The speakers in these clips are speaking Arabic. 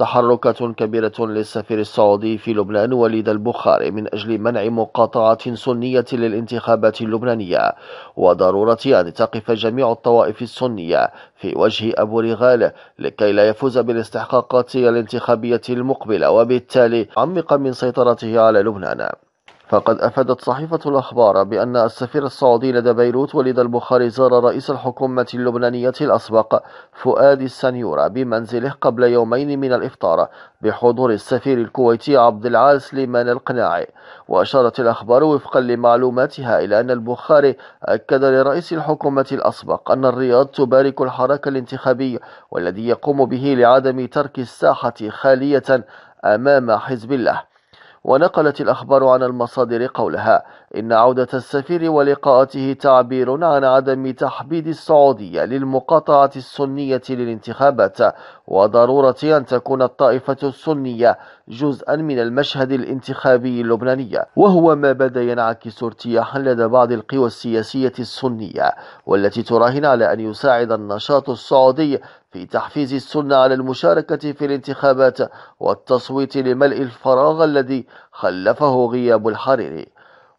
تحركات كبيرة للسفير السعودي في لبنان وليد البخاري من أجل منع مقاطعة سنية للانتخابات اللبنانية وضرورة أن تقف جميع الطوائف السنية في وجه أبو رغال لكي لا يفوز بالاستحقاقات الانتخابية المقبلة وبالتالي عمق من سيطرته على لبنان فقد أفادت صحيفة الأخبار بأن السفير السعودي لدى بيروت وليد البخاري زار رئيس الحكومة اللبنانية الأسبق فؤاد السنيورة بمنزله قبل يومين من الإفطار بحضور السفير الكويتي عبد العال سليمان القناعي وأشارت الأخبار وفقا لمعلوماتها إلى أن البخاري أكد لرئيس الحكومة الأسبق أن الرياض تبارك الحراك الانتخابي والذي يقوم به لعدم ترك الساحة خالية أمام حزب الله ونقلت الأخبار عن المصادر قولها إن عودة السفير ولقاءاته تعبير عن عدم تحبيد السعودية للمقاطعة السنية للانتخابات وضرورة أن تكون الطائفة السنية جزءا من المشهد الانتخابي اللبناني وهو ما بدا ينعكس ارتياحا لدى بعض القوى السياسية السنية والتي تراهن على أن يساعد النشاط السعودي في تحفيز السنة على المشاركة في الانتخابات والتصويت لملء الفراغ الذي خلفه غياب الحريري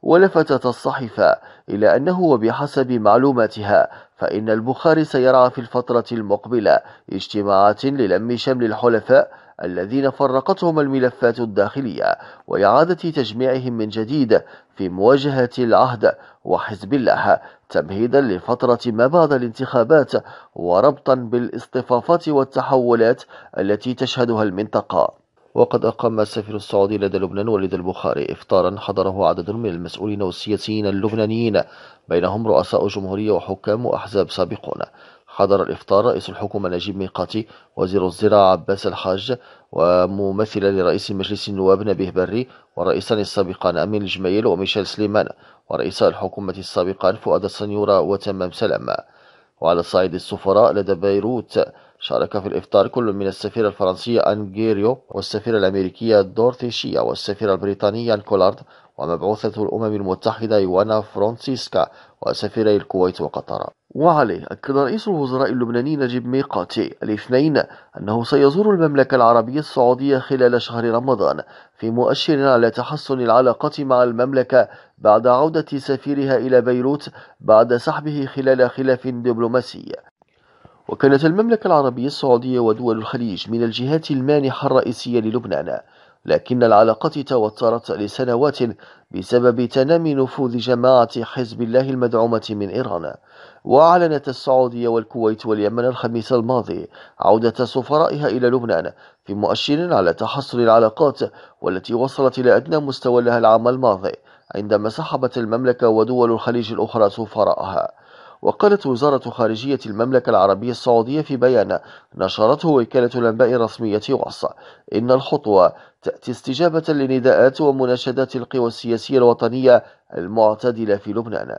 ولفتت الصحيفة إلى أنه وبحسب معلوماتها فإن البخاري سيرعى في الفترة المقبلة اجتماعات للم شمل الحلفاء الذين فرقتهم الملفات الداخلية وإعادة تجميعهم من جديد في مواجهة العهد وحزب الله تمهيدا لفترة ما بعد الانتخابات وربطا بالاصطفافات والتحولات التي تشهدها المنطقة وقد أقام السفير السعودي لدى لبنان وليد البخاري إفطارا حضره عدد من المسؤولين والسياسيين اللبنانيين بينهم رؤساء جمهورية وحكام وأحزاب سابقون حضر الإفطار رئيس الحكومة نجيب ميقاتي وزير الزراعة عباس الحاج وممثلا لرئيس مجلس النواب نبيه بري ورئيسان السابقان أمين الجميل وميشيل سليمان ورئيس الحكومة السابقان فؤاد السنيورة وتمام سلامة وعلى صعيد السفراء لدى بيروت شارك في الإفطار كل من السفيرة الفرنسية أنجيريو والسفيرة الأمريكية دورثي شيا والسفيرة البريطانية كولارد ومبعوثة الأمم المتحدة يوانا فرانسيسكا وسفيري الكويت وقطر وعليه أكد رئيس الوزراء اللبناني نجيب ميقاتي الاثنين أنه سيزور المملكة العربية السعودية خلال شهر رمضان في مؤشر على تحسن العلاقة مع المملكة بعد عودة سفيرها إلى بيروت بعد سحبه خلال خلاف دبلوماسي وكانت المملكة العربية السعودية ودول الخليج من الجهات المانحة الرئيسية للبنان لكن العلاقات توترت لسنوات بسبب تنامي نفوذ جماعة حزب الله المدعومة من إيران وأعلنت السعودية والكويت واليمن الخميس الماضي عودة سفرائها إلى لبنان في مؤشر على تحسن العلاقات والتي وصلت إلى أدنى مستوى لها العام الماضي عندما سحبت المملكة ودول الخليج الأخرى سفراءها وقالت وزارة خارجية المملكة العربية السعودية في بيان نشرته وكالة الأنباء الرسمية وصى إن الخطوة تأتي استجابة لنداءات ومناشدات القوى السياسية الوطنية المعتدلة في لبنان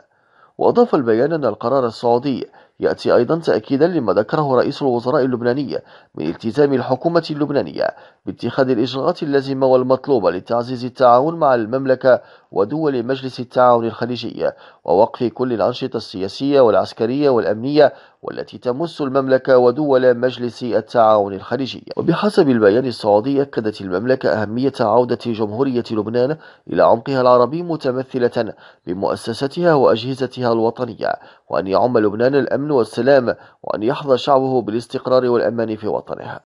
وأضاف البيان أن القرار السعودي يأتي أيضا تأكيدا لما ذكره رئيس الوزراء اللبناني من التزام الحكومة اللبنانية باتخاذ الإجراءات اللازمة والمطلوبة لتعزيز التعاون مع المملكة ودول مجلس التعاون الخليجي ووقف كل الأنشطة السياسية والعسكرية والأمنية والتي تمس المملكة ودول مجلس التعاون الخليجي وبحسب البيان السعودي أكدت المملكة أهمية عودة جمهورية لبنان إلى عمقها العربي متمثلة بمؤسستها وأجهزتها الوطنية وأن يعم لبنان الأمن والسلام وأن يحظى شعبه بالاستقرار والأمان في وطنه